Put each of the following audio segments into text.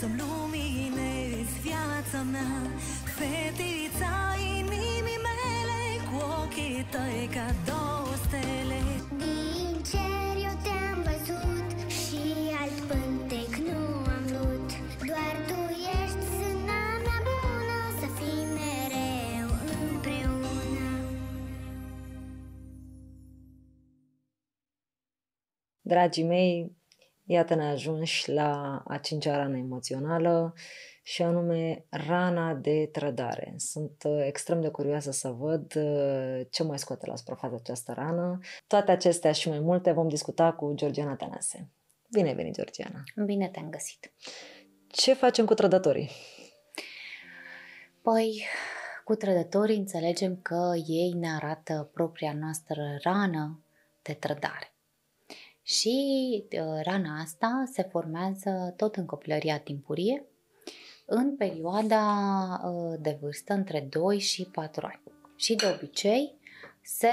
Să-mi luminezi viața mea Fetița inimii mele Cu ochii tăi ca două stele Din cer eu te-am văzut Și alt pântec nu am vrut Doar tu ești mea bună Să fim mereu împreună Dragii mei, Iată ne ajungi la a cincea rană emoțională și anume rana de trădare. Sunt uh, extrem de curioasă să văd uh, ce mai scoate la suprafață această rană. Toate acestea și mai multe vom discuta cu Georgiana Tanase. Bine ai venit, Georgiana! Bine te-am găsit! Ce facem cu trădătorii? Păi, cu trădătorii înțelegem că ei ne arată propria noastră rană de trădare. Și ă, rana asta se formează tot în copilăria timpurie, în perioada ă, de vârstă între 2 și 4 ani. Și de obicei se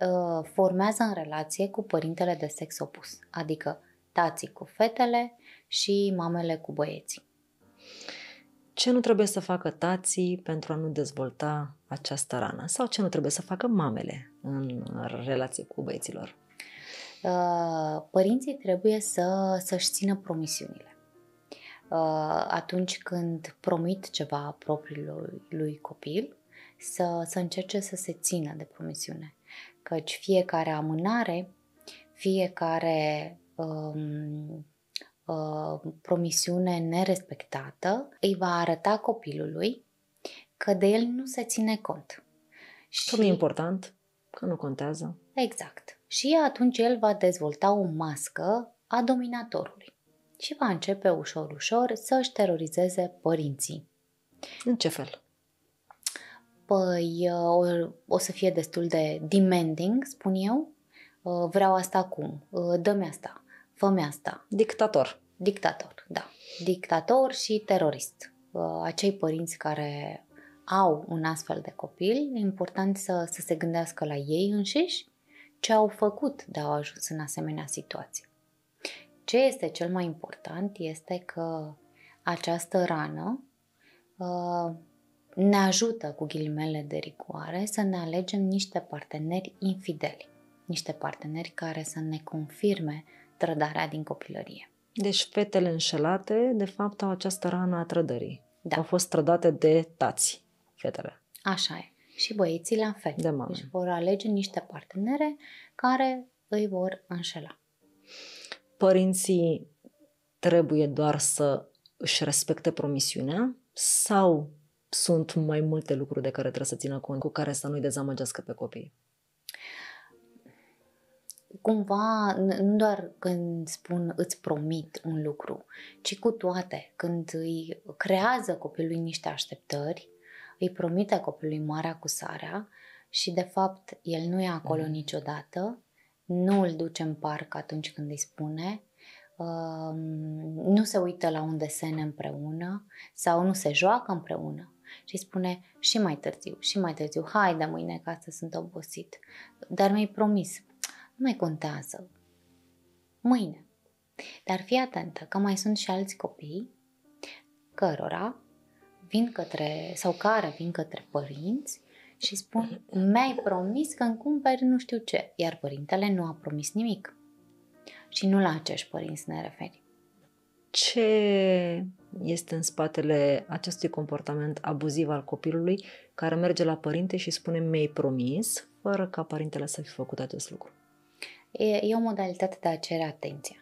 ă, formează în relație cu părintele de sex opus, adică tații cu fetele și mamele cu băieții. Ce nu trebuie să facă tații pentru a nu dezvolta această rană? Sau ce nu trebuie să facă mamele în relație cu băieților? Uh, părinții trebuie să, să-și țină promisiunile. Uh, atunci când promit ceva propriului lui copil, să, să încerce să se țină de promisiune. Căci fiecare amânare, fiecare um, uh, promisiune nerespectată îi va arăta copilului că de el nu se ține cont. Că Nu e important, că nu contează. Exact și atunci el va dezvolta o mască a dominatorului și va începe ușor, ușor să își terorizeze părinții. În ce fel? Păi, uh, o, o să fie destul de demanding, spun eu. Uh, vreau asta acum, uh, dă-mi asta, fă-mi asta. Dictator. Dictator, da. Dictator și terorist. Acei părinți care au un astfel de copil, e important să, să se gândească la ei înșiși ce au făcut de au ajuns în asemenea situație. Ce este cel mai important este că această rană uh, ne ajută cu ghilimele de rigoare să ne alegem niște parteneri infideli, niște parteneri care să ne confirme trădarea din copilărie. Deci fetele înșelate, de fapt, au această rană a trădării. Da. Au fost trădate de tați, fetele. Așa e. Și băieții la fel. De da, mare. Deci vor alege niște partenere care îi vor înșela. Părinții trebuie doar să își respecte promisiunea sau sunt mai multe lucruri de care trebuie să țină cont, cu care să nu-i dezamăgească pe copii? Cumva, nu doar când spun îți promit un lucru, ci cu toate, când îi creează copilului niște așteptări, îi promite copilului marea cu sarea și de fapt el nu e acolo mm. niciodată, nu îl duce în parc atunci când îi spune, uh, nu se uită la un desen împreună sau nu se joacă împreună și spune și mai târziu, și mai târziu, hai de mâine ca să sunt obosit. Dar mi-ai promis, nu mai contează, mâine. Dar fii atentă că mai sunt și alți copii cărora vin către, sau care vin către părinți și spun, mhm. mi-ai promis că îmi cumperi nu știu ce, iar părintele nu a promis nimic. Și nu la acești părinți ne referim. Ce este în spatele acestui comportament abuziv al copilului care merge la părinte și spune mi-ai promis, fără ca părintele să fi făcut acest lucru? E, e o modalitate de a cere atenția.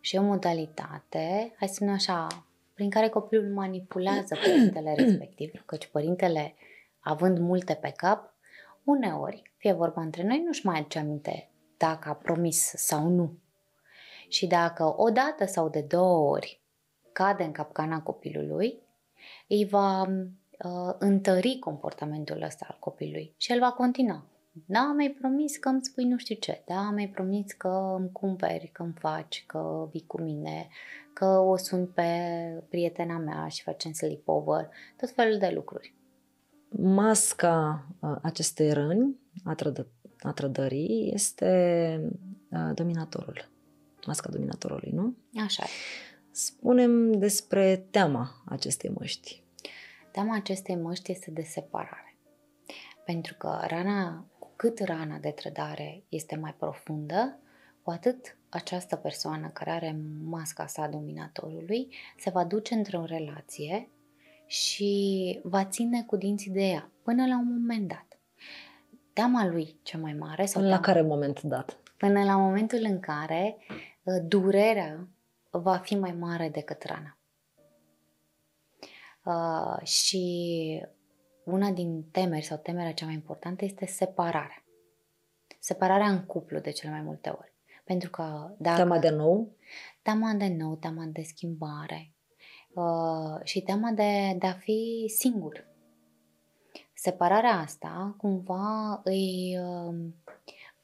Și e o modalitate, hai să spunem așa, prin care copilul manipulează părintele respectiv, căci părintele, având multe pe cap, uneori, fie vorba între noi, nu-și mai aduce aminte dacă a promis sau nu. Și dacă o dată sau de două ori cade în capcana copilului, îi va uh, întări comportamentul ăsta al copilului și el va continua. Da, mi-ai promis că îmi spui nu știu ce, da, mi-ai promis că îmi cumperi, că îmi faci, că vii cu mine, că o sun pe prietena mea și facem sleepover, tot felul de lucruri. Masca uh, acestei răni a, trădă, a trădării este uh, dominatorul. Masca dominatorului, nu? Așa. Spunem despre teama acestei măști. Teama acestei măști este de separare. Pentru că rana, cu cât rana de trădare este mai profundă, cu atât această persoană care are masca sa dominatorului se va duce într-o relație și va ține cu dinții de ea până la un moment dat. Teama lui cea mai mare... Sau până teama, la care moment dat? Până la momentul în care uh, durerea va fi mai mare decât rana. Uh, și una din temeri sau temerea cea mai importantă este separarea. Separarea în cuplu de cele mai multe ori. Pentru că dacă... Teama de nou? Teama de nou, teama de schimbare uh, și teama de, de a fi singur. Separarea asta cumva îi, uh,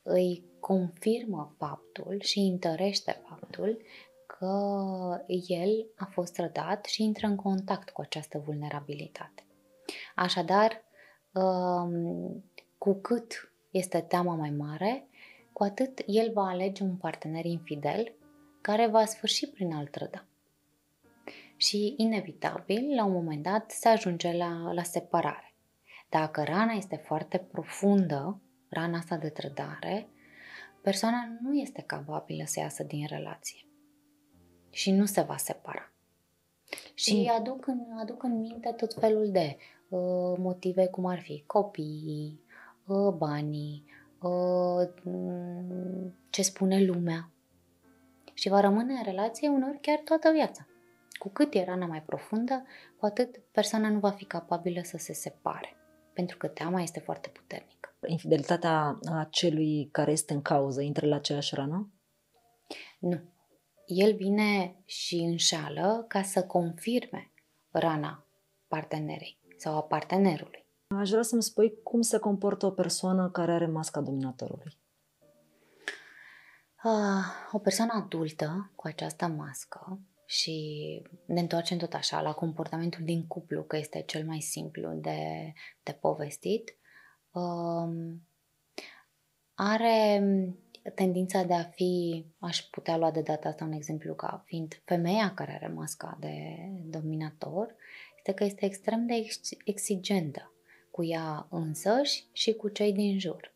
îi confirmă faptul și întărește faptul că el a fost rădat și intră în contact cu această vulnerabilitate. Așadar, um, cu cât este teama mai mare, cu atât el va alege un partener infidel care va sfârși prin a-l trăda. Și, inevitabil, la un moment dat se ajunge la, la separare. Dacă rana este foarte profundă, rana asta de trădare, persoana nu este capabilă să iasă din relație și nu se va separa. Și mm. aduc, în, aduc în minte tot felul de uh, motive, cum ar fi copiii, uh, banii, Uh, ce spune lumea. Și va rămâne în relație uneori chiar toată viața. Cu cât e rana mai profundă, cu atât persoana nu va fi capabilă să se separe, pentru că teama este foarte puternică. Infidelitatea a celui care este în cauză intră la aceeași rană? Nu. El vine și înșală ca să confirme rana partenerei sau a partenerului. Aș vrea să-mi spui cum se comportă o persoană care are masca dominatorului. Uh, o persoană adultă cu această mască și ne întoarcem tot așa la comportamentul din cuplu, că este cel mai simplu de, de povestit, uh, are tendința de a fi, aș putea lua de data asta un exemplu ca fiind femeia care are masca de dominator, este că este extrem de exigentă cu ea însăși și cu cei din jur.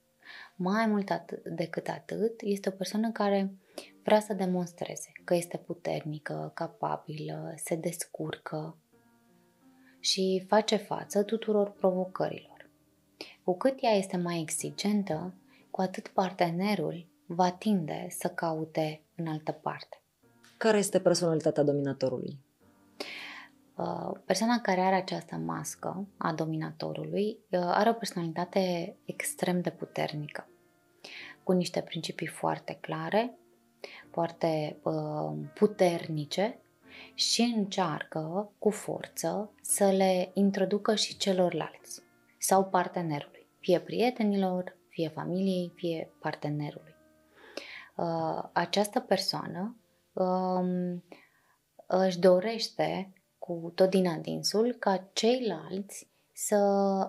Mai mult at- decât atât, este o persoană care vrea să demonstreze că este puternică, capabilă, se descurcă și face față tuturor provocărilor. Cu cât ea este mai exigentă, cu atât partenerul va tinde să caute în altă parte. Care este personalitatea dominatorului? Uh, persoana care are această mască a dominatorului uh, are o personalitate extrem de puternică, cu niște principii foarte clare, foarte uh, puternice și încearcă cu forță să le introducă și celorlalți sau partenerului, fie prietenilor, fie familiei, fie partenerului. Această persoană um, își dorește cu tot din adinsul ca ceilalți să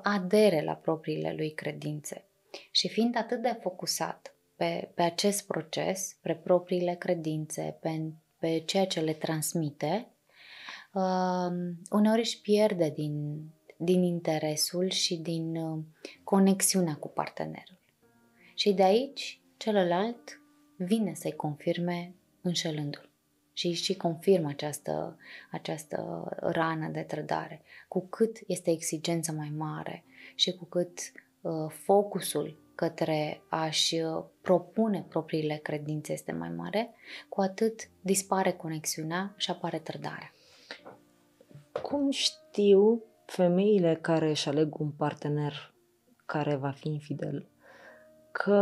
adere la propriile lui credințe. Și fiind atât de focusat pe, pe acest proces, pe propriile credințe, pe, pe ceea ce le transmite, um, uneori își pierde din, din interesul și din uh, conexiunea cu partenerul. Și de aici celălalt vine să-i confirme înșelându-l și și confirmă această, această rană de trădare. Cu cât este exigența mai mare și cu cât uh, focusul către a-și ă, propune propriile credințe este mai mare, cu atât dispare conexiunea și apare trădarea. Cum știu femeile care își aleg un partener care va fi infidel că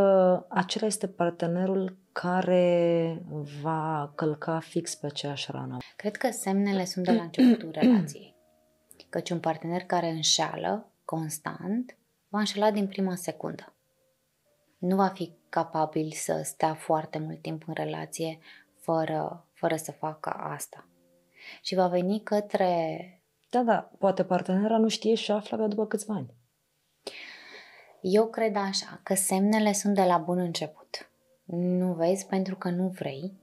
acela este partenerul care va călca fix pe aceeași rană. Cred că semnele sunt de la începutul relației. Căci un partener care înșală constant va înșela din prima secundă. Nu va fi capabil să stea foarte mult timp în relație fără, fără să facă asta. Și va veni către... Da, da, poate partenera nu știe și află abia după câțiva ani. Eu cred așa, că semnele sunt de la bun început nu vezi pentru că nu vrei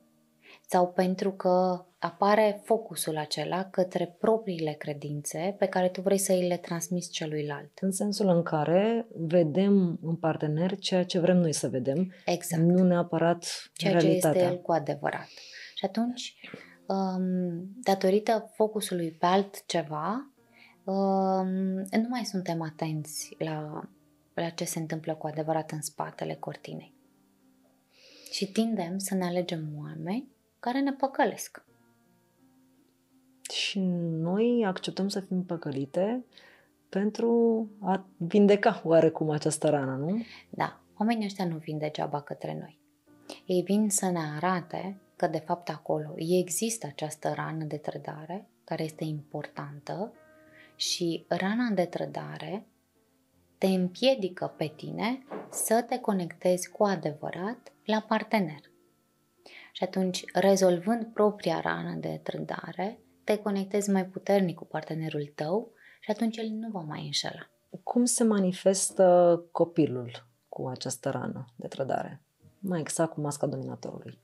sau pentru că apare focusul acela către propriile credințe pe care tu vrei să îi le transmiți celuilalt. În sensul în care vedem în partener ceea ce vrem noi să vedem, exact. nu neapărat ceea realitatea. ce este el cu adevărat. Și atunci, um, datorită focusului pe altceva, um, nu mai suntem atenți la, la ce se întâmplă cu adevărat în spatele cortinei și tindem să ne alegem oameni care ne păcălesc. Și noi acceptăm să fim păcălite pentru a vindeca oarecum această rană, nu? Da, oamenii ăștia nu vin degeaba către noi. Ei vin să ne arate că de fapt acolo există această rană de trădare care este importantă și rana de trădare te împiedică pe tine să te conectezi cu adevărat la partener. Și atunci, rezolvând propria rană de trândare, te conectezi mai puternic cu partenerul tău și atunci el nu va mai înșela. Cum se manifestă copilul cu această rană de trădare? Mai exact cu masca dominatorului.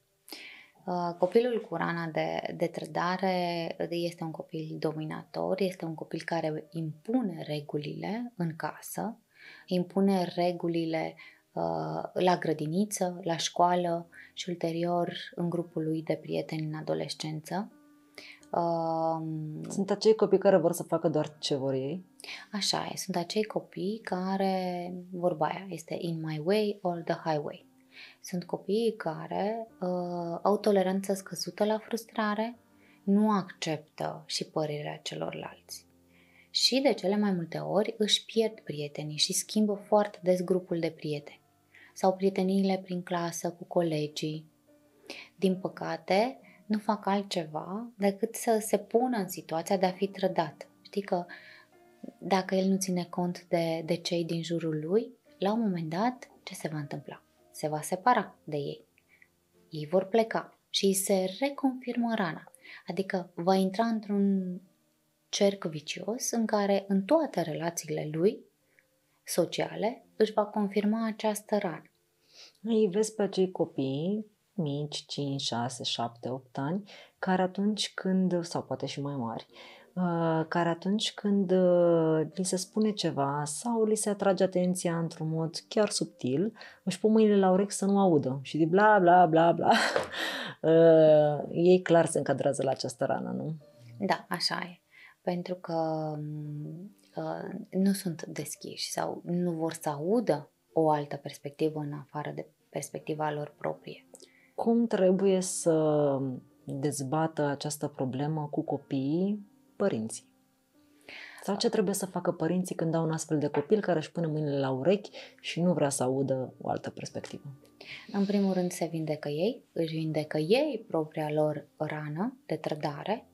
Uh, copilul cu rana de, de trădare este un copil dominator, este un copil care impune regulile în casă, impune regulile uh, la grădiniță, la școală și ulterior în grupul lui de prieteni în adolescență. Um, sunt acei copii care vor să facă doar ce vor ei? Așa e, sunt acei copii care, vorba aia, este in my way or the highway. Sunt copiii care uh, au toleranță scăzută la frustrare, nu acceptă și părerea celorlalți și de cele mai multe ori își pierd prietenii și schimbă foarte des grupul de prieteni sau prieteniile prin clasă cu colegii. Din păcate, nu fac altceva decât să se pună în situația de a fi trădat. Știi că dacă el nu ține cont de, de cei din jurul lui, la un moment dat, ce se va întâmpla? Se va separa de ei. Ei vor pleca și se reconfirmă rana, adică va intra într-un cerc vicios în care în toate relațiile lui sociale își va confirma această rană. Îi vezi pe acei copii mici, 5, 6, 7, 8 ani, care atunci când, sau poate și mai mari, uh, care atunci când uh, li se spune ceva sau li se atrage atenția într-un mod chiar subtil, își pun mâinile la urechi să nu audă și de bla bla bla bla. Uh, ei clar se încadrează la această rană, nu? Da, așa e pentru mm, că nu sunt deschiși sau nu vor să audă o altă perspectivă în afară de perspectiva lor proprie. Cum trebuie să dezbată această problemă cu copiii părinții? Sau ce trebuie să facă părinții când au un astfel de copil care își pune mâinile la urechi și nu vrea să audă o altă perspectivă? În primul rând se vindecă ei, își vindecă ei propria lor rană de trădare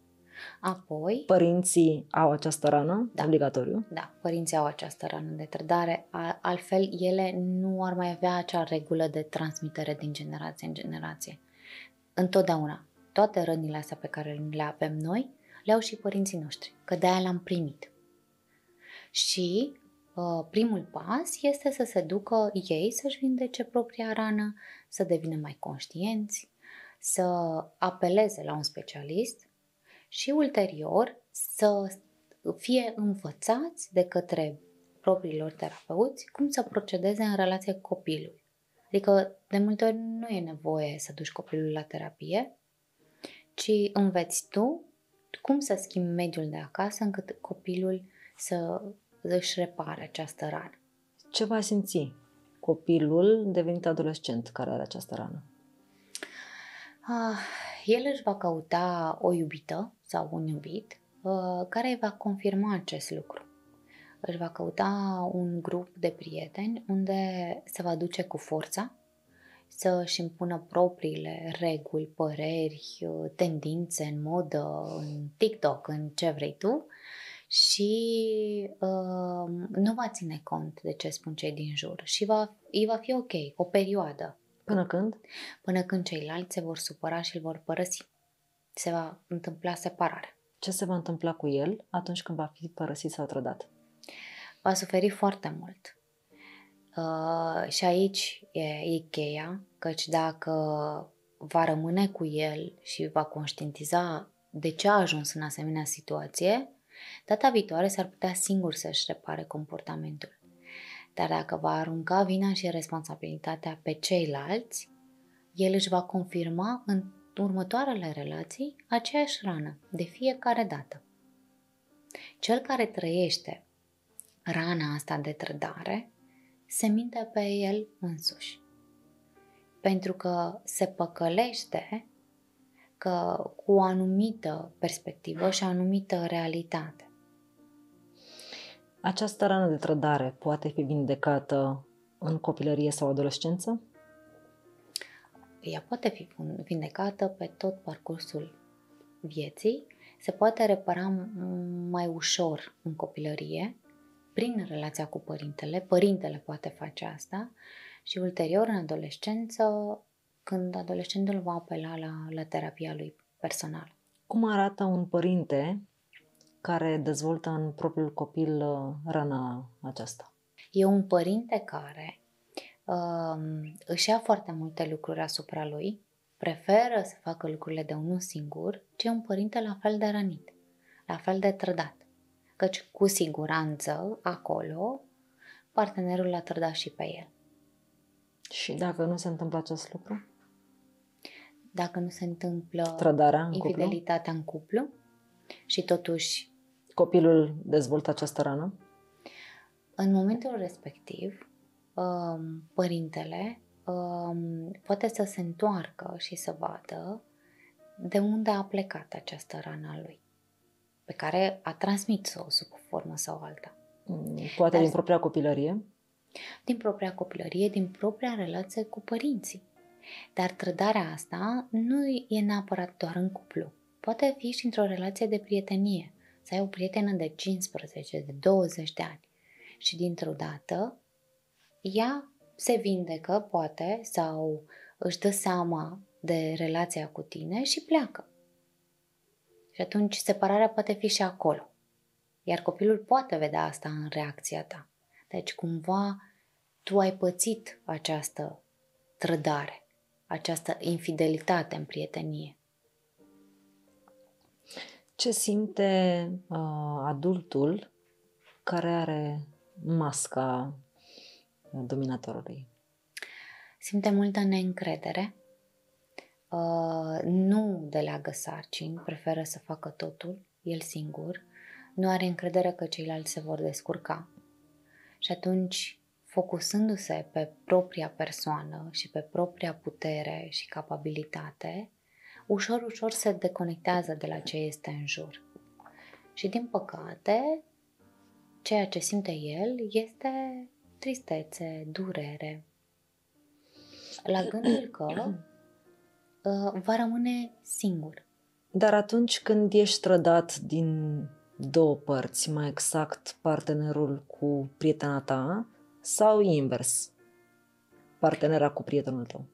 Apoi... Părinții au această rană, da, obligatoriu. Da, părinții au această rană de trădare, altfel ele nu ar mai avea acea regulă de transmitere din generație în generație. Întotdeauna, toate rănile astea pe care le avem noi, le au și părinții noștri, că de-aia le-am primit. Și ă, primul pas este să se ducă ei să-și vindece propria rană, să devină mai conștienți, să apeleze la un specialist și ulterior să fie învățați de către propriilor terapeuți cum să procedeze în relație cu copilul. Adică de multe ori nu e nevoie să duci copilul la terapie, ci înveți tu cum să schimbi mediul de acasă încât copilul să își repare această rană. Ce va simți copilul devenit adolescent care are această rană? Ah, el își va căuta o iubită sau un iubit uh, care îi va confirma acest lucru. Își va căuta un grup de prieteni unde se va duce cu forța să își impună propriile reguli, păreri, uh, tendințe în modă, în TikTok, în ce vrei tu și uh, nu va ține cont de ce spun cei din jur și va, îi va fi ok o perioadă Până când? Până când ceilalți se vor supăra și îl vor părăsi. Se va întâmpla separare. Ce se va întâmpla cu el atunci când va fi părăsit sau trădat? Va suferi foarte mult. Uh, și aici e, e cheia, căci dacă va rămâne cu el și va conștientiza de ce a ajuns în asemenea situație, data viitoare s-ar putea singur să-și repare comportamentul. Dar dacă va arunca vina și responsabilitatea pe ceilalți, el își va confirma în următoarele relații aceeași rană de fiecare dată. Cel care trăiește rana asta de trădare se minte pe el însuși. Pentru că se păcălește că cu o anumită perspectivă și o anumită realitate. Această rană de trădare poate fi vindecată în copilărie sau adolescență? Ea poate fi vindecată pe tot parcursul vieții, se poate repara mai ușor în copilărie, prin relația cu părintele, părintele poate face asta și ulterior în adolescență, când adolescentul va apela la, la terapia lui personală. Cum arată un părinte care dezvoltă în propriul copil uh, rana aceasta? E un părinte care uh, își ia foarte multe lucruri asupra lui, preferă să facă lucrurile de unul singur, ci un părinte la fel de rănit, la fel de trădat. Căci cu siguranță acolo partenerul l-a trădat și pe el. Și dacă nu se întâmplă acest lucru? Dacă nu se întâmplă Trădarea în infidelitatea cuplu? în cuplu și totuși copilul dezvoltă această rană? În momentul respectiv, um, părintele um, poate să se întoarcă și să vadă de unde a plecat această rană a lui, pe care a transmis o sub o formă sau alta. Mm, poate Dar din propria copilărie? Din propria copilărie, din propria relație cu părinții. Dar trădarea asta nu e neapărat doar în cuplu. Poate fi și într-o relație de prietenie să ai o prietenă de 15, de 20 de ani și dintr-o dată ea se vindecă, poate, sau își dă seama de relația cu tine și pleacă. Și atunci separarea poate fi și acolo. Iar copilul poate vedea asta în reacția ta. Deci cumva tu ai pățit această trădare, această infidelitate în prietenie ce simte uh, adultul care are masca dominatorului? Simte multă neîncredere, uh, nu la sarcini, preferă să facă totul el singur, nu are încredere că ceilalți se vor descurca. Și atunci, focusându-se pe propria persoană și pe propria putere și capabilitate, ușor, ușor se deconectează de la ce este în jur. Și din păcate, ceea ce simte el este tristețe, durere. La gândul că uh, va rămâne singur. Dar atunci când ești trădat din două părți, mai exact partenerul cu prietena ta sau invers, partenera cu prietenul tău?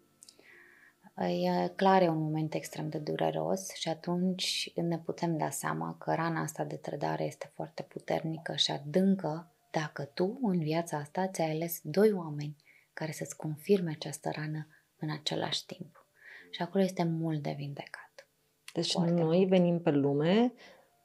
e clar e un moment extrem de dureros și atunci ne putem da seama că rana asta de trădare este foarte puternică și adâncă dacă tu în viața asta ți-ai ales doi oameni care să-ți confirme această rană în același timp. Și acolo este mult de vindecat. Deci foarte noi mult. venim pe lume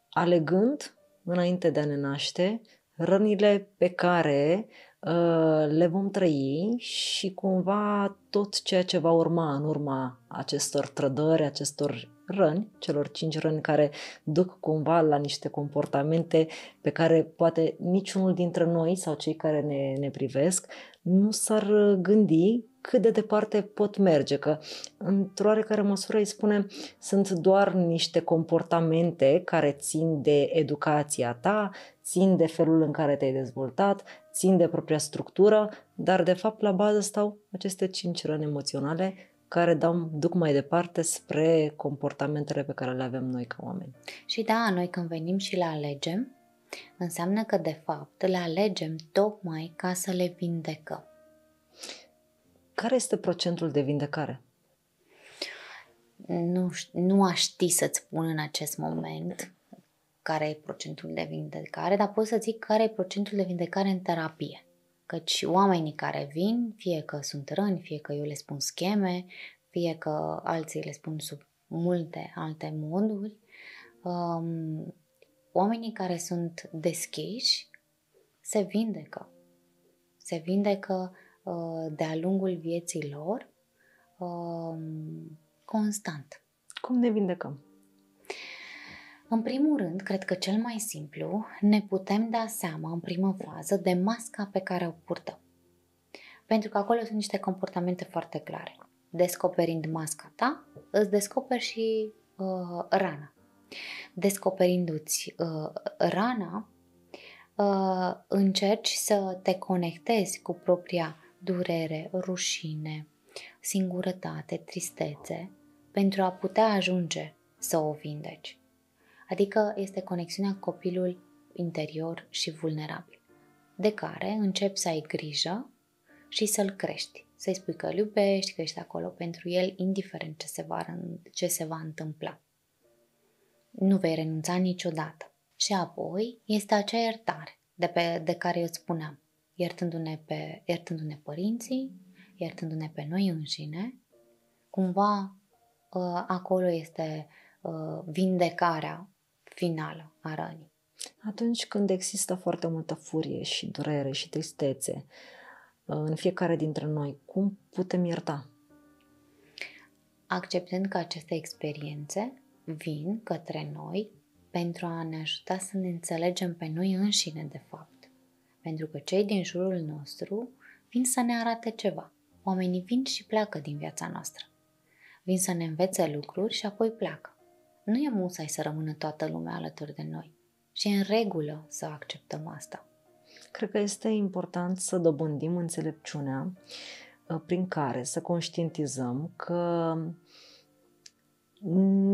alegând, înainte de a ne naște, rănile pe care Uh, le vom trăi și cumva tot ceea ce va urma în urma acestor trădări, acestor răni, celor cinci răni care duc cumva la niște comportamente pe care poate niciunul dintre noi sau cei care ne, ne privesc nu s-ar gândi cât de departe pot merge, că într-o oarecare măsură îi spune, sunt doar niște comportamente care țin de educația ta, țin de felul în care te-ai dezvoltat, țin de propria structură, dar de fapt la bază stau aceste cinci răni emoționale care dau, duc mai departe spre comportamentele pe care le avem noi ca oameni. Și da, noi când venim și le alegem, înseamnă că de fapt le alegem tocmai ca să le vindecăm. Care este procentul de vindecare? Nu, nu aș ști să-ți spun în acest moment care e procentul de vindecare, dar pot să zic care e procentul de vindecare în terapie. Căci oamenii care vin, fie că sunt răni, fie că eu le spun scheme, fie că alții le spun sub multe alte moduri, um, oamenii care sunt deschiși se vindecă. Se vindecă Uh, de-a lungul vieții lor um, constant. Cum ne vindecăm? În primul rând, cred că cel mai simplu, ne putem da seama în primă fază de masca pe care o purtăm. Pentru că acolo sunt niște comportamente foarte clare. Descoperind masca ta, îți descoperi și uh, rana. Descoperindu-ți uh, rana, uh, încerci să te conectezi cu propria durere, rușine, singurătate, tristețe, pentru a putea ajunge să o vindeci. Adică este conexiunea copilul interior și vulnerabil, de care începi să ai grijă și să-l crești, să-i spui că îl iubești, că ești acolo pentru el, indiferent ce se va, ce se va întâmpla. Nu vei renunța niciodată. Și apoi este acea iertare de, pe, de care eu spuneam iertându-ne, pe, iertându-ne părinții, iertându-ne pe noi înșine, cumva ă, acolo este ă, vindecarea finală a rănii. Atunci când există foarte multă furie și durere și tristețe ă, în fiecare dintre noi, cum putem ierta? Acceptând că aceste experiențe vin către noi pentru a ne ajuta să ne înțelegem pe noi înșine, de fapt pentru că cei din jurul nostru vin să ne arate ceva. Oamenii vin și pleacă din viața noastră. Vin să ne învețe lucruri și apoi pleacă. Nu e musai să rămână toată lumea alături de noi. Și e în regulă să acceptăm asta. Cred că este important să dobândim înțelepciunea ă, prin care să conștientizăm că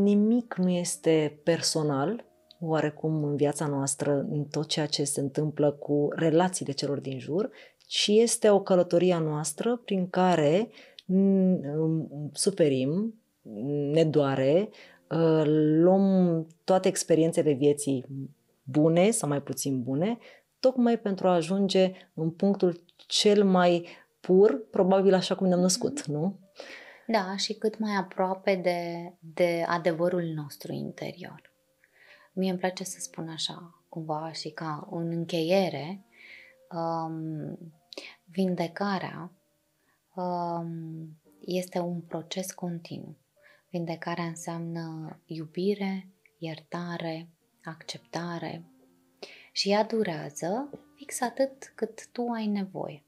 nimic nu este personal oarecum în viața noastră, în tot ceea ce se întâmplă cu relațiile celor din jur, ci este o călătorie a noastră prin care suferim, ne doare, ă, luăm toate experiențele vieții bune sau mai puțin bune, tocmai pentru a ajunge în punctul cel mai pur, probabil așa cum ne-am mhm. născut, nu? Da, și cât mai aproape de, de adevărul nostru interior. Mie îmi place să spun așa, cumva și ca în încheiere, um, vindecarea um, este un proces continuu. Vindecarea înseamnă iubire, iertare, acceptare și ea durează fix atât cât tu ai nevoie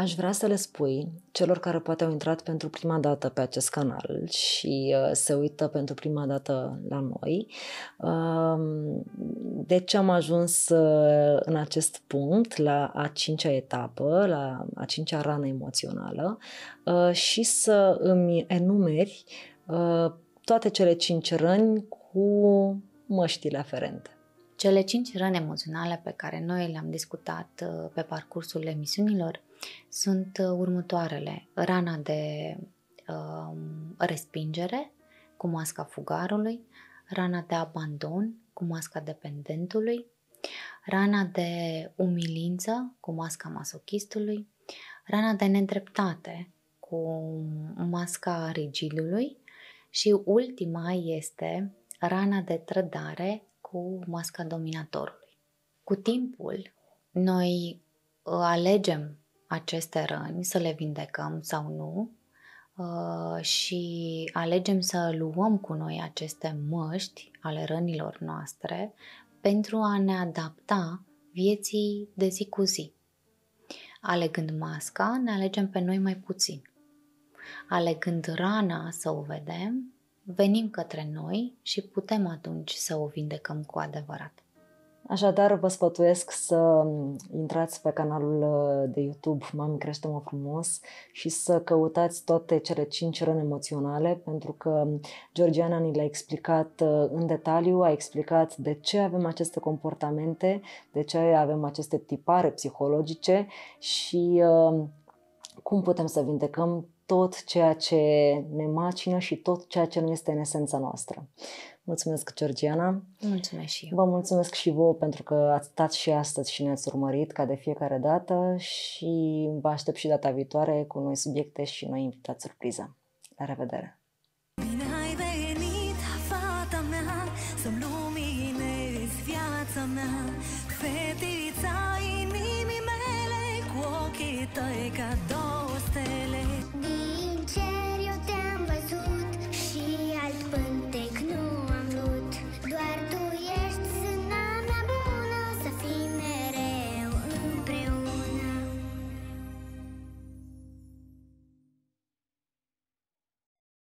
aș vrea să le spui celor care poate au intrat pentru prima dată pe acest canal și uh, se uită pentru prima dată la noi, uh, de ce am ajuns uh, în acest punct, la a cincea etapă, la a cincea rană emoțională uh, și să îmi enumeri uh, toate cele cinci răni cu măștile aferente. Cele cinci răni emoționale pe care noi le-am discutat uh, pe parcursul emisiunilor sunt uh, următoarele. Rana de uh, respingere cu masca fugarului, rana de abandon cu masca dependentului, rana de umilință cu masca masochistului, rana de nedreptate cu masca rigidului și ultima este rana de trădare cu masca dominatorului. Cu timpul, noi uh, alegem aceste răni, să le vindecăm sau nu uh, și alegem să luăm cu noi aceste măști ale rănilor noastre pentru a ne adapta vieții de zi cu zi. Alegând masca, ne alegem pe noi mai puțin. Alegând rana să o vedem, venim către noi și putem atunci să o vindecăm cu adevărat. Așadar, vă sfătuiesc să intrați pe canalul uh, de YouTube Mami Crește-mă frumos și să căutați toate cele cinci răni emoționale, pentru că Georgiana ni le-a explicat uh, în detaliu, a explicat de ce avem aceste comportamente, de ce avem aceste tipare psihologice și uh, cum putem să vindecăm tot ceea ce ne macină și tot ceea ce nu este în esența noastră. Mulțumesc, Georgiana! Mulțumesc și eu! Vă mulțumesc și vouă pentru că ați stat și astăzi și ne-ați urmărit, ca de fiecare dată, și vă aștept și data viitoare cu noi subiecte și noi invitați surpriză. La revedere! Bine ai venit, fata mea, să-mi luminezi viața mea, fetița inimii mele, cu ochii tăi ca doar.